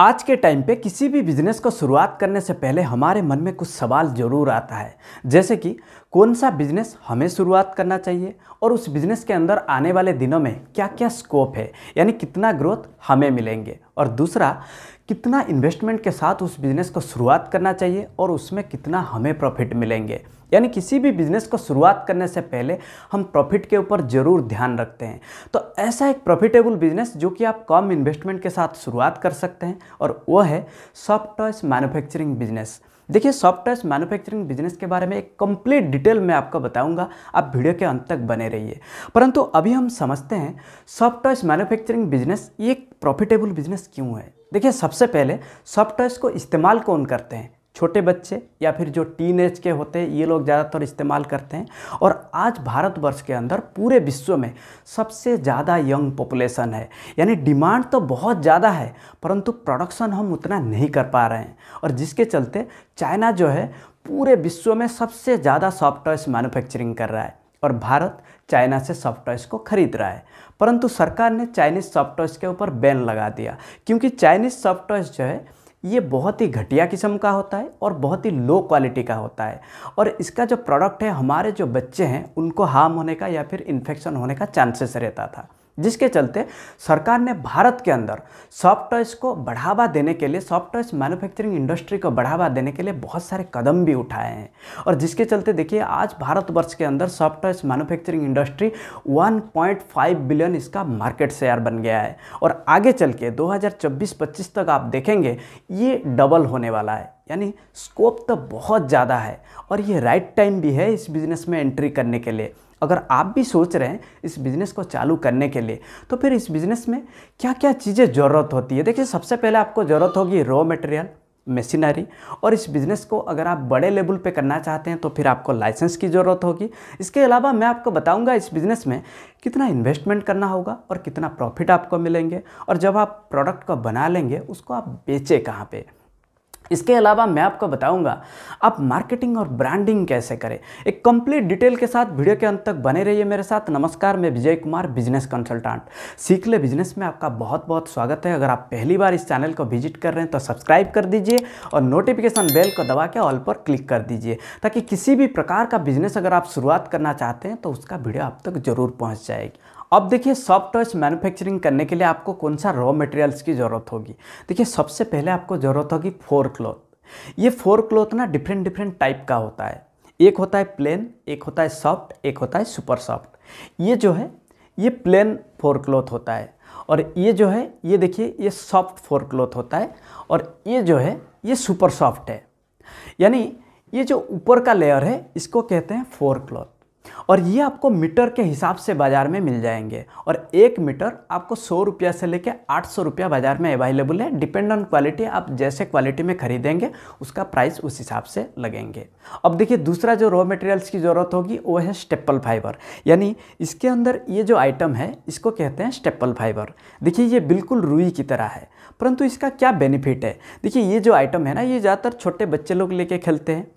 आज के टाइम पे किसी भी बिजनेस को शुरुआत करने से पहले हमारे मन में कुछ सवाल ज़रूर आता है जैसे कि कौन सा बिजनेस हमें शुरुआत करना चाहिए और उस बिजनेस के अंदर आने वाले दिनों में क्या क्या स्कोप है यानी कितना ग्रोथ हमें मिलेंगे और दूसरा कितना इन्वेस्टमेंट के साथ उस बिज़नेस को शुरुआत करना चाहिए और उसमें कितना हमें प्रॉफिट मिलेंगे यानी किसी भी बिज़नेस को शुरुआत करने से पहले हम प्रॉफिट के ऊपर ज़रूर ध्यान रखते हैं तो ऐसा एक प्रॉफिटेबल बिज़नेस जो कि आप कम इन्वेस्टमेंट के साथ शुरुआत कर सकते हैं और वह है सॉफ्ट टॉयस मैन्युफैक्चरिंग बिज़नेस देखिए सॉफ्टवेयर मैन्युफैक्चरिंग बिजनेस के बारे में एक कंप्लीट डिटेल मैं आपको बताऊंगा आप वीडियो के अंत तक बने रहिए परंतु अभी हम समझते हैं सॉफ्टवेयर मैन्युफैक्चरिंग बिजनेस ये प्रॉफिटेबल बिजनेस क्यों है देखिए सबसे पहले सॉफ्टवेयर को इस्तेमाल कौन करते हैं छोटे बच्चे या फिर जो टीन एज के होते हैं ये लोग ज़्यादातर इस्तेमाल करते हैं और आज भारतवर्ष के अंदर पूरे विश्व में सबसे ज़्यादा यंग पॉपुलेशन है यानी डिमांड तो बहुत ज़्यादा है परंतु प्रोडक्शन हम उतना नहीं कर पा रहे हैं और जिसके चलते चाइना जो है पूरे विश्व में सबसे ज़्यादा सॉफ्ट टॉयस मैनुफैक्चरिंग कर रहा है और भारत चाइना से सॉफ्ट टॉयस को खरीद रहा है परंतु सरकार ने चाइनीज़ सॉफ्ट टॉयस के ऊपर बैन लगा दिया क्योंकि चाइनीज़ सॉफ्ट टॉयस जो है ये बहुत ही घटिया किस्म का होता है और बहुत ही लो क्वालिटी का होता है और इसका जो प्रोडक्ट है हमारे जो बच्चे हैं उनको हार्म होने का या फिर इन्फेक्शन होने का चांसेस रहता था जिसके चलते सरकार ने भारत के अंदर सॉफ्ट टॉयस को बढ़ावा देने के लिए सॉफ्ट टॉयस मैन्युफैक्चरिंग इंडस्ट्री को बढ़ावा देने के लिए बहुत सारे कदम भी उठाए हैं और जिसके चलते देखिए आज भारतवर्ष के अंदर soft toys manufacturing industry 1.5 billion इसका मार्केट शेयर बन गया है और आगे चल के दो हज़ार तक आप देखेंगे ये डबल होने वाला है यानी स्कोप तो बहुत ज़्यादा है और ये राइट टाइम भी है इस बिज़नेस में एंट्री करने के लिए अगर आप भी सोच रहे हैं इस बिज़नेस को चालू करने के लिए तो फिर इस बिज़नेस में क्या क्या चीज़ें ज़रूरत होती है देखिए सबसे पहले आपको ज़रूरत होगी रॉ मटेरियल मशीनरी और इस बिज़नेस को अगर आप बड़े लेवल पे करना चाहते हैं तो फिर आपको लाइसेंस की ज़रूरत होगी इसके अलावा मैं आपको बताऊंगा इस बिज़नेस में कितना इन्वेस्टमेंट करना होगा और कितना प्रॉफिट आपको मिलेंगे और जब आप प्रोडक्ट को बना लेंगे उसको आप बेचें कहाँ पर इसके अलावा मैं आपको बताऊंगा आप मार्केटिंग और ब्रांडिंग कैसे करें एक कंप्लीट डिटेल के साथ वीडियो के अंत तक बने रहिए मेरे साथ नमस्कार मैं विजय कुमार बिजनेस कंसल्टेंट सीख ले बिजनेस में आपका बहुत बहुत स्वागत है अगर आप पहली बार इस चैनल को विजिट कर रहे हैं तो सब्सक्राइब कर दीजिए और नोटिफिकेशन बेल को दबा के ऑल पर क्लिक कर दीजिए ताकि किसी भी प्रकार का बिजनेस अगर आप शुरुआत करना चाहते हैं तो उसका वीडियो आप तक जरूर पहुँच जाएगी अब देखिए सॉफ्ट टॉयस मैन्युफैक्चरिंग करने के लिए आपको कौन सा रॉ मटेरियल्स की ज़रूरत होगी देखिए सबसे पहले आपको ज़रूरत होगी फोर क्लॉथ ये फोर क्लॉथ ना डिफरेंट डिफरेंट टाइप का होता है एक होता है प्लेन एक होता है सॉफ्ट एक होता है सुपर सॉफ्ट ये जो है ये प्लेन फोर क्लॉथ होता है और ये जो है ये देखिए ये सॉफ्ट फोर क्लॉथ होता है और ये जो है ये सुपर सॉफ्ट है यानी ये जो ऊपर का लेयर है इसको कहते हैं फोर क्लॉथ और ये आपको मीटर के हिसाब से बाज़ार में मिल जाएंगे और एक मीटर आपको सौ रुपया से लेकर आठ सौ रुपया बाज़ार में अवेलेबल है डिपेंड ऑन क्वालिटी आप जैसे क्वालिटी में खरीदेंगे उसका प्राइस उस हिसाब से लगेंगे अब देखिए दूसरा जो रॉ मटेरियल्स की ज़रूरत होगी वो है स्टेपल फाइबर यानी इसके अंदर ये जो आइटम है इसको कहते हैं स्टेपल फाइबर देखिए ये बिल्कुल रुई की तरह है परंतु इसका क्या बेनिफिट है देखिए ये जो आइटम है ना ये ज़्यादातर छोटे बच्चे लोग लेके खेलते हैं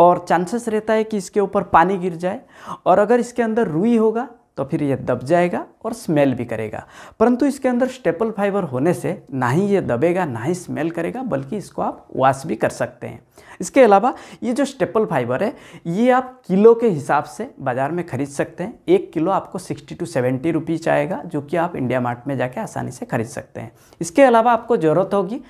और चांसेस रहता है कि इसके ऊपर पानी गिर जाए और अगर इसके अंदर रुई होगा तो फिर ये दब जाएगा और स्मेल भी करेगा परंतु इसके अंदर स्टेपल फाइबर होने से ना ही ये दबेगा ना ही स्मेल करेगा बल्कि इसको आप वॉश भी कर सकते हैं इसके अलावा ये जो स्टेपल फाइबर है ये आप किलो के हिसाब से बाज़ार में खरीद सकते हैं एक किलो आपको सिक्सटी टू सेवेंटी रुपीज़ आएगा जो कि आप इंडिया मार्ट में जाके आसानी से खरीद सकते हैं इसके अलावा आपको ज़रूरत होगी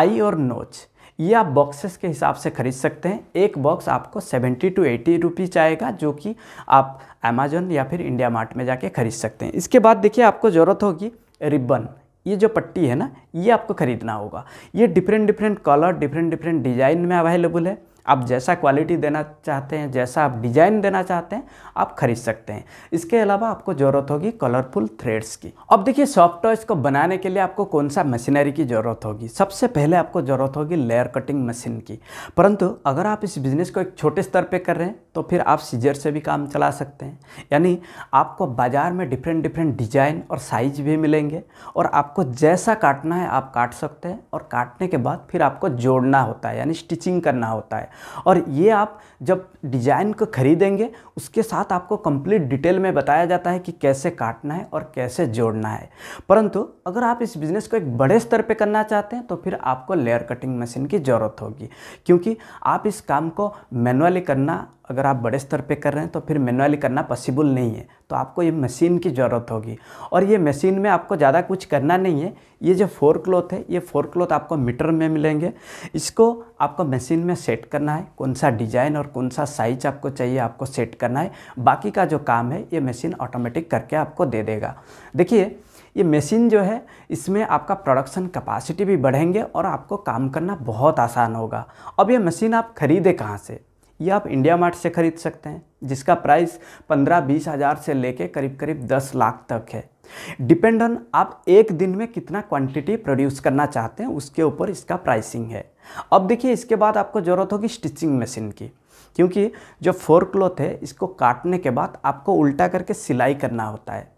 आई और नोच ये आप बॉक्सेस के हिसाब से ख़रीद सकते हैं एक बॉक्स आपको सेवेंटी टू एटी रुपीज़ आएगा जो कि आप अमेजोन या फिर इंडिया मार्ट में जाके ख़रीद सकते हैं इसके बाद देखिए आपको ज़रूरत होगी रिबन ये जो पट्टी है ना ये आपको ख़रीदना होगा ये different different colour different different design में अवेलेबल है आप जैसा क्वालिटी देना चाहते हैं जैसा आप डिज़ाइन देना चाहते हैं आप खरीद सकते हैं इसके अलावा आपको ज़रूरत होगी कलरफुल थ्रेड्स की अब देखिए सॉफ्ट टॉयस को बनाने के लिए आपको कौन सा मशीनरी की ज़रूरत होगी सबसे पहले आपको ज़रूरत होगी लेयर कटिंग मशीन की परंतु अगर आप इस बिज़नेस को एक छोटे स्तर पर कर रहे हैं तो फिर आप सीजर से भी काम चला सकते हैं यानी आपको बाज़ार में डिफरेंट डिफरेंट डिजाइन और साइज भी मिलेंगे और आपको जैसा काटना है आप काट सकते हैं और काटने के बाद फिर आपको जोड़ना होता है यानी स्टिचिंग करना होता है और ये आप जब डिजाइन को खरीदेंगे उसके साथ आपको कंप्लीट डिटेल में बताया जाता है कि कैसे काटना है और कैसे जोड़ना है परंतु अगर आप इस बिज़नेस को एक बड़े स्तर पर करना चाहते हैं तो फिर आपको लेयर कटिंग मशीन की ज़रूरत होगी क्योंकि आप इस काम को मैनुअली करना अगर आप बड़े स्तर पे कर रहे हैं तो फिर मैनुअली करना पॉसिबल नहीं है तो आपको ये मशीन की ज़रूरत होगी और ये मशीन में आपको ज़्यादा कुछ करना नहीं है ये जो फोर क्लॉथ है ये फोर क्लॉथ आपको मीटर में मिलेंगे इसको आपको मशीन में सेट करना है कौन सा डिज़ाइन और कौन सा साइज आपको चाहिए आपको सेट करना है बाकी का जो काम है ये मशीन ऑटोमेटिक करके आपको दे देगा देखिए ये मशीन जो है इसमें आपका प्रोडक्शन कैपेसिटी भी बढ़ेंगे और आपको काम करना बहुत आसान होगा अब ये मशीन आप खरीदे कहाँ से ये आप इंडिया मार्ट से ख़रीद सकते हैं जिसका प्राइस पंद्रह बीस हज़ार से लेके करीब करीब दस लाख तक है डिपेंड ऑन आप एक दिन में कितना क्वांटिटी प्रोड्यूस करना चाहते हैं उसके ऊपर इसका प्राइसिंग है अब देखिए इसके बाद आपको ज़रूरत होगी स्टिचिंग मशीन की क्योंकि जो फोर क्लॉथ है इसको काटने के बाद आपको उल्टा करके सिलाई करना होता है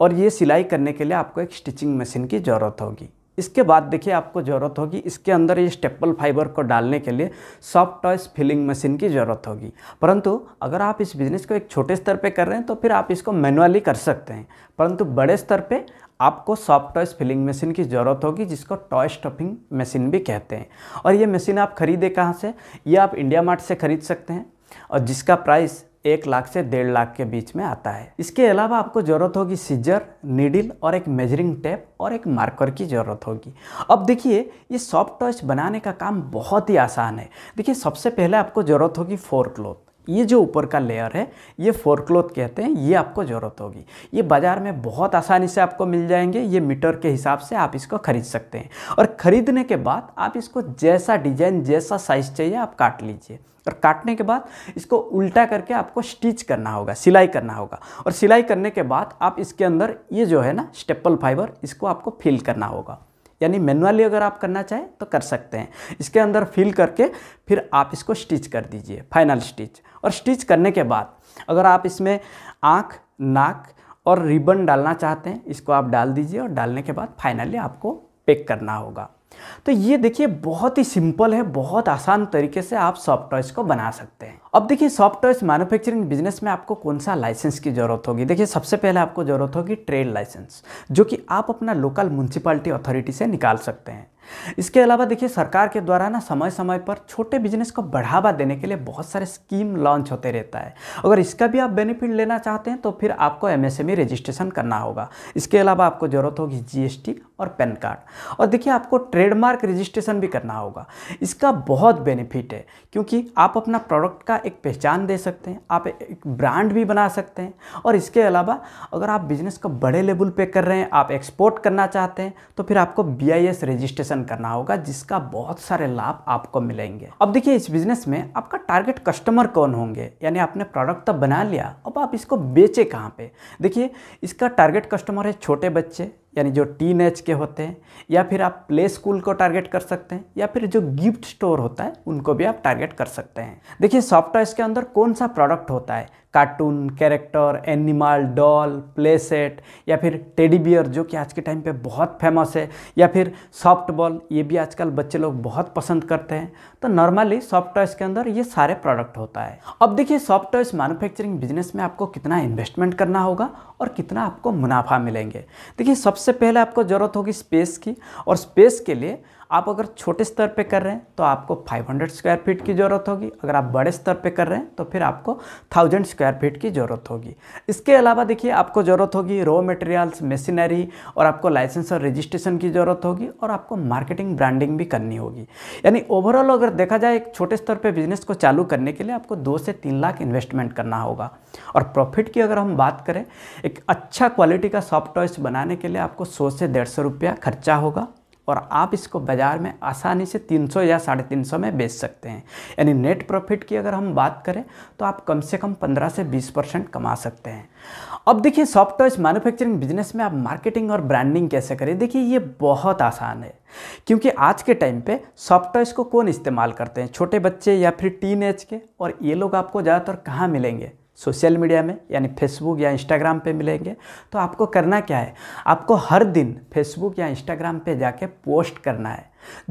और ये सिलाई करने के लिए आपको एक स्टिचिंग मशीन की ज़रूरत होगी इसके बाद देखिए आपको ज़रूरत होगी इसके अंदर ये स्टेपल फाइबर को डालने के लिए सॉफ्ट टॉयस फिलिंग मशीन की ज़रूरत होगी परंतु अगर आप इस बिज़नेस को एक छोटे स्तर पे कर रहे हैं तो फिर आप इसको मैनुअली कर सकते हैं परंतु बड़े स्तर पे आपको सॉफ्ट टॉयस फिलिंग मशीन की ज़रूरत होगी जिसको टॉय स्टफिंग मशीन भी कहते हैं और ये मशीन आप खरीदें कहाँ से ये आप इंडिया मार्ट से ख़रीद सकते हैं और जिसका प्राइस एक लाख से डेढ़ लाख के बीच में आता है इसके अलावा आपको ज़रूरत होगी सीजर नीडिल और एक मेजरिंग टेप और एक मार्कर की ज़रूरत होगी अब देखिए ये सॉफ्ट टच बनाने का काम बहुत ही आसान है देखिए सबसे पहले आपको ज़रूरत होगी फोर क्लोथ ये जो ऊपर का लेयर है ये फोरक्लोथ कहते हैं ये आपको ज़रूरत होगी ये बाज़ार में बहुत आसानी से आपको मिल जाएंगे ये मीटर के हिसाब से आप इसको ख़रीद सकते हैं और ख़रीदने के बाद आप इसको जैसा डिजाइन जैसा साइज़ चाहिए आप काट लीजिए और काटने के बाद इसको उल्टा करके आपको स्टिच करना होगा सिलाई करना होगा और सिलाई करने के बाद आप इसके अंदर ये जो है ना स्टेपल फाइबर इसको आपको फिल करना होगा यानी मैनुअली अगर आप करना चाहें तो कर सकते हैं इसके अंदर फिल करके फिर आप इसको स्टिच कर दीजिए फाइनल स्टिच और स्टिच करने के बाद अगर आप इसमें आँख नाक और रिबन डालना चाहते हैं इसको आप डाल दीजिए और डालने के बाद फाइनली आपको पैक करना होगा तो ये देखिए बहुत ही सिंपल है बहुत आसान तरीके से आप सॉफ्ट टॉयज़ को बना सकते हैं अब देखिए सॉफ्टवेयर मैन्युफैक्चरिंग बिजनेस में आपको कौन सा लाइसेंस की ज़रूरत होगी देखिए सबसे पहले आपको ज़रूरत होगी ट्रेड लाइसेंस जो कि आप अपना लोकल म्यूनसिपालिटी अथॉरिटी से निकाल सकते हैं इसके अलावा देखिए सरकार के द्वारा ना समय समय पर छोटे बिजनेस को बढ़ावा देने के लिए बहुत सारे स्कीम लॉन्च होते रहता है अगर इसका भी आप बेनिफिट लेना चाहते हैं तो फिर आपको एमएसएमई रजिस्ट्रेशन e करना होगा इसके अलावा आपको ज़रूरत होगी जीएसटी और पैन कार्ड और देखिए आपको ट्रेडमार्क रजिस्ट्रेशन भी करना होगा इसका बहुत बेनिफिट है क्योंकि आप अपना प्रोडक्ट का एक पहचान दे सकते हैं आप एक ब्रांड भी बना सकते हैं और इसके अलावा अगर आप बिजनेस को बड़े लेवल पे कर रहे हैं आप एक्सपोर्ट करना चाहते हैं तो फिर आपको बी रजिस्ट्रेशन करना होगा जिसका बहुत सारे लाभ आपको मिलेंगे अब देखिए इस बिजनेस में आपका टारगेट कस्टमर कौन होंगे यानी आपने प्रोडक्ट तो बना लिया अब आप इसको बेचे कहाँ पर देखिए इसका टारगेट कस्टमर है छोटे बच्चे यानी जो टीन एज के होते हैं या फिर आप प्ले स्कूल को टारगेट कर सकते हैं या फिर जो गिफ्ट स्टोर होता है उनको भी आप टारगेट कर सकते हैं देखिए सॉफ्ट टॉयज़ के अंदर कौन सा प्रोडक्ट होता है cartoon character animal doll play set या फिर टेडी बियर जो कि आज के टाइम पे बहुत फेमस है या फिर सॉफ्ट बॉल ये भी आजकल बच्चे लोग बहुत पसंद करते हैं तो नॉर्मली सॉफ्ट टॉयस के अंदर ये सारे प्रोडक्ट होता है अब देखिए सॉफ्ट टॉयस मैनुफैक्चरिंग बिजनेस में आपको कितना इन्वेस्टमेंट करना होगा और कितना आपको मुनाफा मिलेंगे देखिए सबसे पहले आपको ज़रूरत होगी स्पेस की और स्पेस के लिए आप अगर छोटे स्तर पे कर रहे हैं तो आपको 500 स्क्वायर फीट की ज़रूरत होगी अगर आप बड़े स्तर पे कर रहे हैं तो फिर आपको 1000 स्क्वायर फीट की ज़रूरत होगी इसके अलावा देखिए आपको ज़रूरत होगी रॉ मटेरियल्स मशीनरी और आपको लाइसेंस और रजिस्ट्रेशन की ज़रूरत होगी और आपको मार्केटिंग ब्रांडिंग भी करनी होगी यानी ओवरऑल अगर देखा जाए एक छोटे स्तर पर बिजनेस को चालू करने के लिए आपको दो से तीन लाख इन्वेस्टमेंट करना होगा और प्रॉफिट की अगर हम बात करें एक अच्छा क्वालिटी का सॉफ्ट टॉयस बनाने के लिए आपको सौ से डेढ़ सौ रुपया खर्चा होगा और आप इसको बाज़ार में आसानी से 300 या साढ़े तीन में बेच सकते हैं यानी नेट प्रॉफिट की अगर हम बात करें तो आप कम से कम 15 से 20 परसेंट कमा सकते हैं अब देखिए सॉफ्ट टॉयस मैन्युफैक्चरिंग बिजनेस में आप मार्केटिंग और ब्रांडिंग कैसे करें देखिए ये बहुत आसान है क्योंकि आज के टाइम पे सॉफ्ट टॉयस को कौन इस्तेमाल करते हैं छोटे बच्चे या फिर टीन के और ये लोग आपको ज़्यादातर कहाँ मिलेंगे सोशल मीडिया में यानी फेसबुक या इंस्टाग्राम पे मिलेंगे तो आपको करना क्या है आपको हर दिन फेसबुक या इंस्टाग्राम पे जाके पोस्ट करना है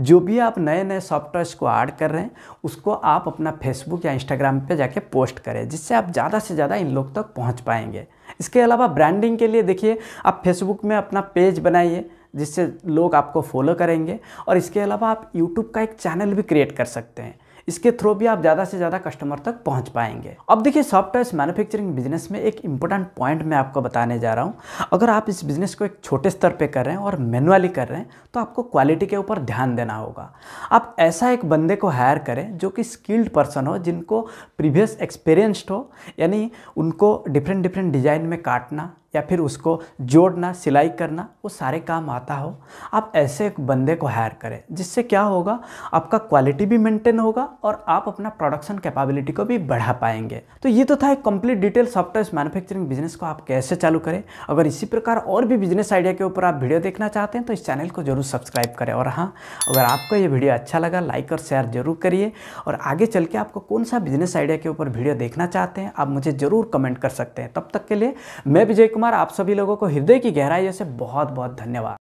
जो भी आप नए नए सॉफ्टवेयर्स को ऐड कर रहे हैं उसको आप अपना फेसबुक या इंस्टाग्राम पे जाके पोस्ट करें जिससे आप ज़्यादा से ज़्यादा इन लोग तक पहुँच पाएंगे इसके अलावा ब्रांडिंग के लिए देखिए आप फेसबुक में अपना पेज बनाइए जिससे लोग आपको फॉलो करेंगे और इसके अलावा आप यूट्यूब का एक चैनल भी क्रिएट कर सकते हैं इसके थ्रू भी आप ज़्यादा से ज़्यादा कस्टमर तक पहुँच पाएंगे अब देखिए सॉफ्टवेयर मैन्युफैक्चरिंग बिजनेस में एक इंपॉर्टेंट पॉइंट मैं आपको बताने जा रहा हूँ अगर आप इस बिज़नेस को एक छोटे स्तर पर कर रहे हैं और मैनुअली कर रहे हैं तो आपको क्वालिटी के ऊपर ध्यान देना होगा आप ऐसा एक बंदे को हायर करें जो कि स्किल्ड पर्सन हो जिनको प्रीवियस एक्सपीरियंस्ड हो यानी उनको डिफरेंट डिफरेंट डिज़ाइन में काटना या फिर उसको जोड़ना सिलाई करना वो सारे काम आता हो आप ऐसे एक बंदे को हायर करें जिससे क्या होगा आपका क्वालिटी भी मेंटेन होगा और आप अपना प्रोडक्शन कैपेबिलिटी को भी बढ़ा पाएंगे तो ये तो था एक complete detail software manufacturing business को आप कैसे चालू करें अगर इसी प्रकार और भी बिजनेस आइडिया के ऊपर आप वीडियो देखना चाहते हैं तो इस चैनल को जरूर सब्सक्राइब करें और हाँ अगर आपको ये वीडियो अच्छा लगा लाइक और शेयर जरूर करिए और आगे चल के आपको कौन सा बिजनेस आइडिया के ऊपर वीडियो देखना चाहते हैं आप मुझे जरूर कमेंट कर सकते हैं तब तक के लिए मैं विजय कुमार कुमार आप सभी लोगों को हृदय की गहराइयों से बहुत बहुत धन्यवाद